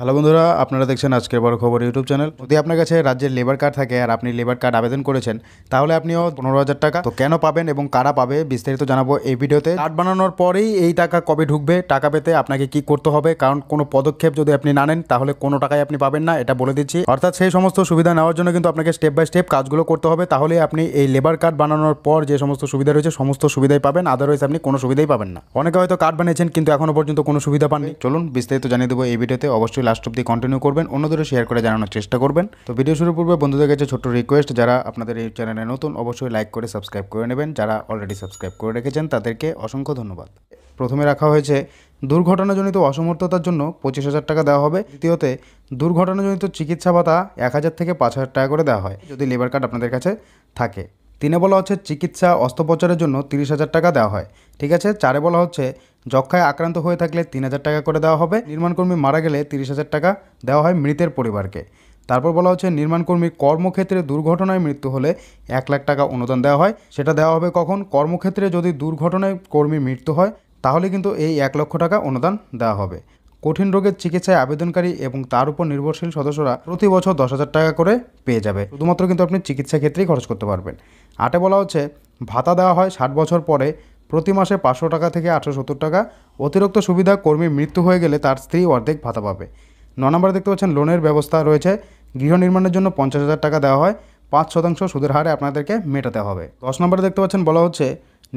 hello বন্ধুরা আপনারা দেখছেন আজকের বড় খবর ইউটিউব চ্যানেল যদি আপনার কাছে রাজ্যের লেবার কার্ড থাকে আর আপনি লেবার কার্ড আবেদন করেছেন তাহলে আপনিও পনেরো হাজার টাকা তো কেন পাবেন এবং কারা পাবে বিস্তারিত জানাবো এই ভিডিওতে কার্ড বানানোর পরেই এই টাকা কবে ঢুকবে টাকা পেতে আপনাকে কি করতে হবে কারণ কোনো পদক্ষেপ যদি আপনি না নেন তাহলে কোনো টাকায় আপনি পাবেন না এটা বলে দিচ্ছি অর্থাৎ সেই সমস্ত সুবিধা নেওয়ার জন্য কিন্তু আপনাকে স্টেপ বাই স্টেপ কাজগুলো করতে হবে তাহলে আপনি এই লেবার কার্ড বানানোর পর যে সমস্ত সুবিধা রয়েছে সমস্ত সুবিধাই পাবেন আদারওয়াইজ আপনি কোনো সুবিধাই পাবেন না অনেকে হয়তো কার্ড বানিয়েছেন কিন্তু এখনও পর্যন্ত কোনো সুবিধা পাননি চলুন বিস্তারিত জানিয়ে দেবো এই ভিডিওতে অবশ্যই লাস্ট অব্দি কন্টিনিউ করবেন অন্যদেরও শেয়ার করে জানানোর চেষ্টা করবেন তো ভিডিও শুরু পূর্বে বন্ধুদের কাছে ছোট্ট রিকোয়েস্ট যারা আপনাদের এই চ্যানেলে নতুন অবশ্যই লাইক করে সাবস্ক্রাইব করে নেবেন যারা অলরেডি সাবস্ক্রাইব করে রেখেছেন তাদেরকে অসংখ্য ধন্যবাদ প্রথমে রাখা হয়েছে দুর্ঘটনাজনিত অসমর্থতার জন্য পঁচিশ হাজার টাকা দেওয়া হবে দ্বিতীয়তে দুর্ঘটনাজনিত চিকিৎসা ভাতা এক হাজার থেকে পাঁচ হাজার টাকা করে দেওয়া হয় যদি লেবার কার্ড আপনাদের কাছে থাকে তিনে বলা হচ্ছে চিকিৎসা অস্ত্রোপচারের জন্য তিরিশ হাজার টাকা দেওয়া হয় ঠিক আছে চারে বলা হচ্ছে যক্ষায় আক্রান্ত হয়ে থাকলে তিন হাজার টাকা করে দেওয়া হবে নির্মাণকর্মী মারা গেলে তিরিশ হাজার টাকা দেওয়া হয় মৃতের পরিবারকে তারপর বলা হচ্ছে নির্মাণকর্মীর কর্মক্ষেত্রে দুর্ঘটনায় মৃত্যু হলে এক লাখ টাকা অনুদান দেওয়া হয় সেটা দেওয়া হবে কখন কর্মক্ষেত্রে যদি দুর্ঘটনায় কর্মী মৃত্যু হয় তাহলে কিন্তু এই এক লক্ষ টাকা অনুদান দেওয়া হবে কঠিন রোগের চিকিৎসায় আবেদনকারী এবং তার উপর নির্ভরশীল সদস্যরা প্রতি বছর দশ হাজার টাকা করে পেয়ে যাবে শুধুমাত্র কিন্তু আপনি চিকিৎসা ক্ষেত্রেই খরচ করতে পারবেন আটে বলা হচ্ছে ভাতা দেওয়া হয় ষাট বছর পরে প্রতি মাসে পাঁচশো টাকা থেকে আটশো সত্তর টাকা অতিরিক্ত সুবিধা কর্মীর মৃত্যু হয়ে গেলে তার স্ত্রী অর্ধেক ভাতা পাবে ন নম্বরে দেখতে পাচ্ছেন লোনের ব্যবস্থা রয়েছে গৃহ নির্মাণের জন্য পঞ্চাশ হাজার টাকা দেওয়া হয় পাঁচ শতাংশ সুদের হারে আপনাদেরকে মেটাতে হবে দশ নম্বরে দেখতে পাচ্ছেন বলা হচ্ছে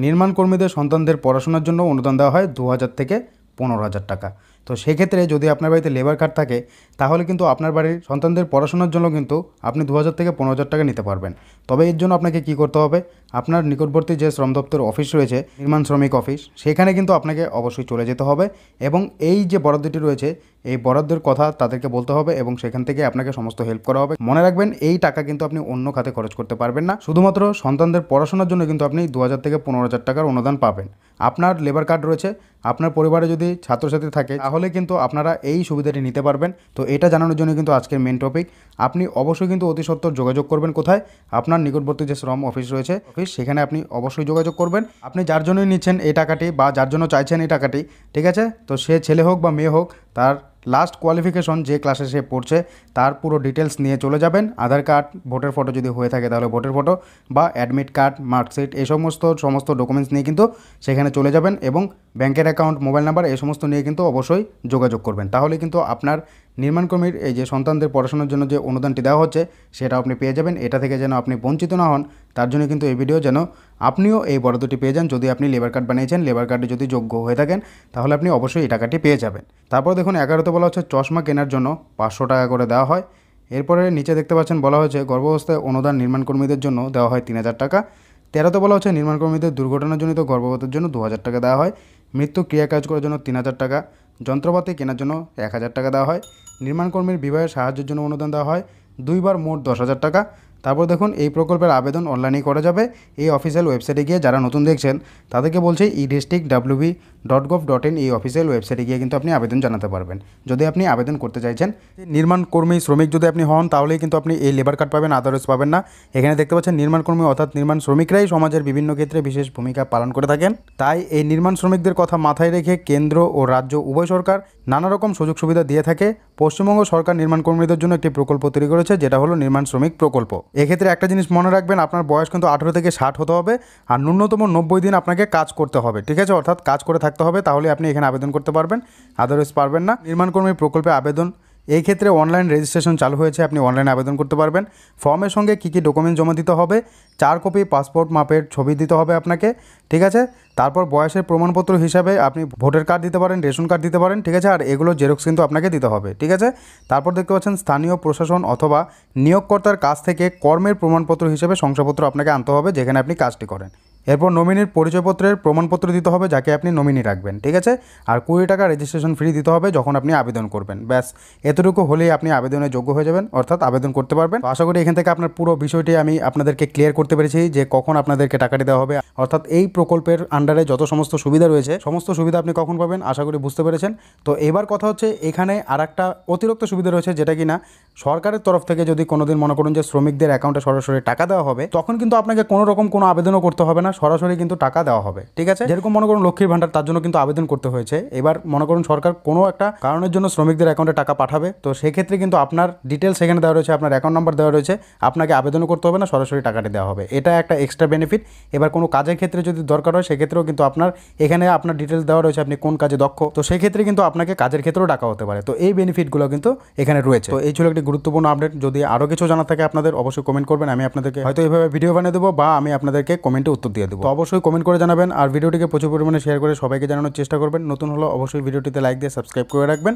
নির্মাণ কর্মীদের সন্তানদের পড়াশোনার জন্য অনুদান দেওয়া হয় দু হাজার থেকে পনেরো হাজার টাকা তো সেক্ষেত্রে যদি আপনার বাড়িতে লেবার কার্ড থাকে তাহলে কিন্তু আপনার বাড়ির সন্তানদের পড়াশোনার জন্য কিন্তু আপনি দু হাজার থেকে পনেরো হাজার টাকা নিতে পারবেন তবে এর জন্য আপনাকে কি করতে হবে আপনার নিকটবর্তী যে শ্রম দপ্তর অফিস রয়েছে নির্মাণ শ্রমিক অফিস সেখানে কিন্তু আপনাকে অবশ্যই চলে যেতে হবে এবং এই যে বরাদ্দটি রয়েছে এই বরাদ্দের কথা তাদেরকে বলতে হবে এবং সেখান থেকে আপনাকে সমস্ত হেল্প করা হবে মনে রাখবেন এই টাকা কিন্তু আপনি অন্য খাতে খরচ করতে পারবেন না শুধুমাত্র সন্তানদের পড়াশোনার জন্য কিন্তু আপনি দু হাজার থেকে পনেরো হাজার টাকার অনুদান পাবেন আপনার লেবার কার্ড রয়েছে আপনার পরিবারে যদি যদি ছাত্রছাত্রী থাকে তাহলে কিন্তু আপনারা এই সুবিধাটি নিতে পারবেন তো এটা জানানোর জন্য কিন্তু আজকের মেন টপিক আপনি অবশ্যই কিন্তু অতি সত্বর যোগাযোগ করবেন কোথায় আপনার নিকটবর্তী যে শ্রম অফিস রয়েছে অফিস সেখানে আপনি অবশ্যই যোগাযোগ করবেন আপনি যার জন্যই নিচ্ছেন এই টাকাটি বা যার জন্য চাইছেন এই টাকাটি ঠিক আছে তো সে ছেলে হোক বা মেয়ে হোক তার লাস্ট কোয়ালিফিকেশন যে ক্লাসে সে পড়ছে তার পুরো ডিটেলস নিয়ে চলে যাবেন আধার কার্ড ভোটের ফটো যদি হয়ে থাকে তাহলে ভোটের ফটো বা অ্যাডমিট কার্ড মার্কশিট এই সমস্ত সমস্ত ডকুমেন্টস নিয়ে কিন্তু সেখানে চলে যাবেন এবং ব্যাংকের অ্যাকাউন্ট মোবাইল নাম্বার এই সমস্ত নিয়ে কিন্তু অবশ্যই যোগাযোগ করবেন তাহলে কিন্তু আপনার নির্মাণকর্মীর এই যে সন্তানদের পড়াশোনার জন্য যে অনুদানটি দেওয়া হচ্ছে সেটা আপনি পেয়ে যাবেন এটা থেকে যেন আপনি বঞ্চিত না হন তার জন্য কিন্তু এই ভিডিও যেন আপনিও এই বরাদ্দটি পেয়ে যান যদি আপনি লেবার কার্ড বানিয়েছেন লেবার কার্ডে যদি যোগ্য হয়ে থাকেন তাহলে আপনি অবশ্যই এই টাকাটি পেয়ে যাবেন তারপর দেখুন এগারোতে বলা হচ্ছে চশমা কেনার জন্য পাঁচশো টাকা করে দেওয়া হয় এরপরে নিচে দেখতে পাচ্ছেন বলা হয়েছে গর্ভাবস্থায় অনুদান নির্মাণকর্মীদের জন্য দেওয়া হয় তিন হাজার টাকা তেরোতে বলা হচ্ছে নির্মাণকর্মীদের দুর্ঘটনাজনিত গর্ভবতের জন্য দু হাজার টাকা দেওয়া হয় মৃত্যু ক্রিয়া কাজ করার জন্য তিন হাজার টাকা যন্ত্রপাতি কেনার জন্য এক হাজার টাকা দেওয়া হয় নির্মাণকর্মীর বিবাহের সাহায্যের জন্য অনুদান দেওয়া হয় দুইবার মোট দশ হাজার টাকা তারপর দেখুন এই প্রকল্পের আবেদন অনলাইনেই করা যাবে এই অফিসিয়াল ওয়েবসাইটে গিয়ে যারা নতুন দেখছেন তাদেরকে বলছে e district W B dot gov dot in এই অফিসিয়াল ওয়েবসাইটে গিয়ে কিন্তু আপনি আবেদন জানাতে পারবেন যদি আপনি আবেদন করতে চাইছেন নির্মাণ কর্মী শ্রমিক যদি আপনি হন তাহলেই কিন্তু আপনি এই লেবার কার্ড পাবেন আদারস পাবেন না এখানে দেখতে পাচ্ছেন নির্মাণ কর্মী অর্থাৎ নির্মাণ শ্রমিকরাই সমাজের বিভিন্ন ক্ষেত্রে বিশেষ ভূমিকা পালন করে থাকেন তাই এই নির্মাণ শ্রমিকদের কথা মাথায় রেখে কেন্দ্র ও রাজ্য উভয় সরকার নানা রকম সুযোগ সুবিধা দিয়ে থাকে পশ্চিমবঙ্গ সরকার নির্মাণ কর্মীদের জন্য একটি প্রকল্প তৈরি করেছে যেটা হলো নির্মাণ শ্রমিক প্রকল্প এক্ষেত্রে একটা জিনিস মনে রাখবেন আপনার বয়স কিন্তু আঠেরো থেকে ষাট হতে হবে আর ন্যূনতম নব্বই দিন আপনাকে কাজ করতে হবে ঠিক আছে অর্থাৎ কাজ করে থাকতে হবে তাহলে আপনি এখানে আবেদন করতে পারবেন আদারওয়াইজ পারবেন না নির্মাণকর্মী প্রকল্পে আবেদন এই ক্ষেত্রে অনলাইন রেজিস্ট্রেশন চালু হয়েছে আপনি অনলাইনে আবেদন করতে পারবেন ফর্মের সঙ্গে কী কী ডকুমেন্ট জমা দিতে হবে চার কপি পাসপোর্ট মাপের ছবি দিতে হবে আপনাকে ঠিক আছে তারপর বয়সের প্রমাণপত্র হিসাবে আপনি ভোটার কার্ড দিতে পারেন রেশন কার্ড দিতে পারেন ঠিক আছে আর এগুলো জেরক্স কিন্তু আপনাকে দিতে হবে ঠিক আছে তারপর দেখতে পাচ্ছেন স্থানীয় প্রশাসন অথবা নিয়োগকর্তার কাছ থেকে কর্মের প্রমাণপত্র হিসেবে শংসাপত্র আপনাকে আনতে হবে যেখানে আপনি কাজটি করেন এরপর নমিনির পরিচয়পত্রের প্রমাণপত্র দিতে হবে যাকে আপনি নমিনি রাখবেন ঠিক আছে আর কুড়ি টাকা রেজিস্ট্রেশন ফি দিতে হবে যখন আপনি আবেদন করবেন ব্যাস এতটুকু হলেই আপনি আবেদনের যোগ্য হয়ে যাবেন অর্থাৎ আবেদন করতে পারবেন আশা করি এখান থেকে আপনার পুরো বিষয়টি আমি আপনাদেরকে ক্লিয়ার করতে পেরেছি যে কখন আপনাদেরকে টাকাটি দেওয়া হবে অর্থাৎ এই প্রকল্পের আন্ডারে যত সমস্ত সুবিধা রয়েছে সমস্ত সুবিধা আপনি কখন পাবেন আশা করি বুঝতে পেরেছেন তো এবার কথা হচ্ছে এখানে আর একটা অতিরিক্ত সুবিধা রয়েছে যেটা কি না সরকারের তরফ থেকে যদি কোনোদিন মনে করুন যে শ্রমিকদের অ্যাকাউন্টে সরাসরি টাকা দেওয়া হবে তখন কিন্তু আপনাকে কোনো রকম কোনো আবেদনও করতে হবে না না সরাসরি কিন্তু টাকা দেওয়া হবে ঠিক আছে যেরকম মনে করুন লক্ষ্মীর ভান্ডার তার জন্য কিন্তু আবেদন করতে হয়েছে এবার মনে করুন সরকার কোনো একটা কারণের জন্য শ্রমিকদের অ্যাকাউন্টে টাকা পাঠাবে তো সেক্ষেত্রে কিন্তু আপনার ডিটেলস সেখানে দেওয়া রয়েছে আপনার অ্যাকাউন্ট নাম্বার দেওয়া রয়েছে আপনাকে আবেদনও করতে হবে না সরাসরি টাকাটি দেওয়া হবে এটা একটা এক্সট্রা বেনিফিট এবার কোনো কাজের ক্ষেত্রে যদি দরকার হয় সেক্ষেত্রেও কিন্তু আপনার এখানে আপনার ডিটেলস দেওয়া রয়েছে আপনি কোন কাজে দক্ষ তো সেক্ষেত্রে কিন্তু আপনাকে কাজের ক্ষেত্রেও টাকা হতে পারে তো এই বেনিফিটগুলো কিন্তু এখানে রয়েছে তো এই ছিল একটি গুরুত্বপূর্ণ আপডেট যদি আরও কিছু জানা থাকে আপনাদের অবশ্যই কমেন্ট করবেন আমি আপনাদেরকে হয়তো এইভাবে ভিডিও বানিয়ে দেবো বা আমি আপনাদেরকে কমেন্টে উত্তর দিই দিয়ে দেবো অবশ্যই কমেন্ট করে জানাবেন আর ভিডিওটিকে প্রচুর পরিমাণে শেয়ার করে সবাইকে জানানোর চেষ্টা করবেন নতুন হলো অবশ্যই ভিডিওটিতে লাইক দিয়ে সাবস্ক্রাইব করে রাখবেন